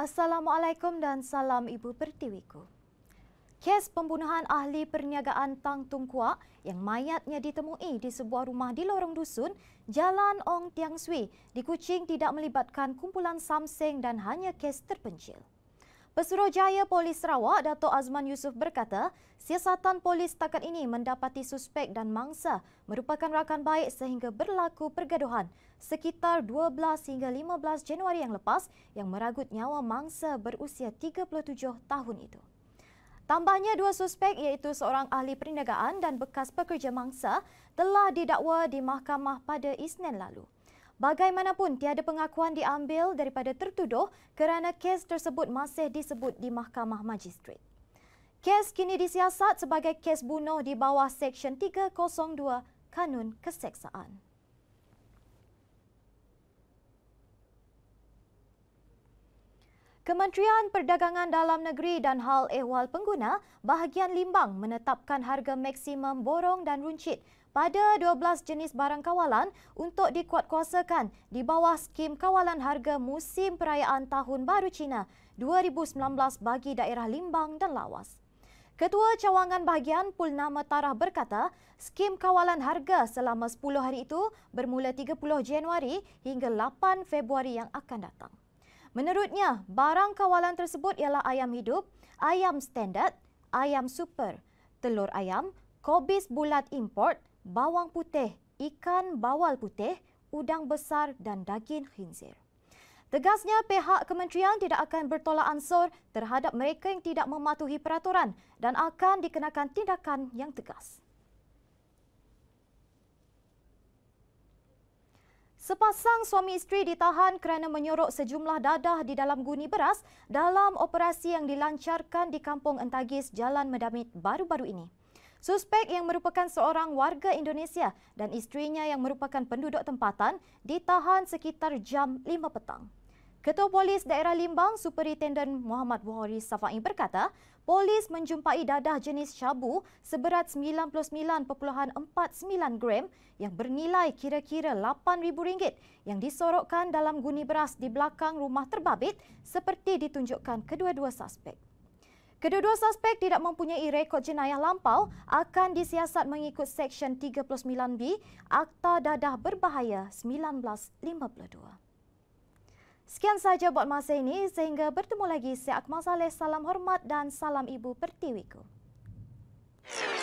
Assalamualaikum dan salam Ibu Pertiwiku. Kes pembunuhan ahli perniagaan Tang Tung Kuak yang mayatnya ditemui di sebuah rumah di lorong dusun Jalan Ong Tiang Sui di Kuching tidak melibatkan kumpulan Samseng dan hanya kes terpencil. Pesuruhjaya Polis Sarawak, Dato' Azman Yusuf berkata, siasatan polis takat ini mendapati suspek dan mangsa merupakan rakan baik sehingga berlaku pergaduhan sekitar 12 hingga 15 Januari yang lepas yang meragut nyawa mangsa berusia 37 tahun itu. Tambahnya dua suspek iaitu seorang ahli perniagaan dan bekas pekerja mangsa telah didakwa di mahkamah pada Isnin lalu. Bagaimanapun, tiada pengakuan diambil daripada tertuduh kerana kes tersebut masih disebut di Mahkamah Majistret. Kes kini disiasat sebagai kes bunuh di bawah Seksyen 302 Kanun Keseksaan. Kementerian Perdagangan Dalam Negeri dan Hal Ehwal Pengguna bahagian Limbang menetapkan harga maksimum borong dan runcit pada 12 jenis barang kawalan untuk dikuatkuasakan di bawah skim kawalan harga musim perayaan Tahun Baru Cina 2019 bagi daerah Limbang dan Lawas. Ketua Cawangan Bahagian Pulnama Tarah berkata, skim kawalan harga selama 10 hari itu bermula 30 Januari hingga 8 Februari yang akan datang. Menurutnya, barang kawalan tersebut ialah ayam hidup, ayam standard, ayam super, telur ayam, kobis bulat import, bawang putih, ikan bawal putih, udang besar dan daging khinzir. Tegasnya pihak kementerian tidak akan bertolak ansur terhadap mereka yang tidak mematuhi peraturan dan akan dikenakan tindakan yang tegas. Sepasang suami isteri ditahan kerana menyorok sejumlah dadah di dalam guni beras dalam operasi yang dilancarkan di Kampung Entagis Jalan Medamit baru-baru ini. Suspek yang merupakan seorang warga Indonesia dan isterinya yang merupakan penduduk tempatan ditahan sekitar jam 5 petang. Ketua Polis Daerah Limbang, Superintendent Muhammad Buhari Safai berkata, polis menjumpai dadah jenis syabu seberat 99.49 gram yang bernilai kira-kira RM8,000 yang disorokkan dalam guni beras di belakang rumah terbabit seperti ditunjukkan kedua-dua suspek. Kedua-dua suspek tidak mempunyai rekod jenayah lampau akan disiasat mengikut Seksyen 39B Akta Dadah Berbahaya 1952. Sekian sahaja buat masa ini sehingga bertemu lagi saya Akmal Saleh. Salam hormat dan salam Ibu Pertiwiku. Yeah.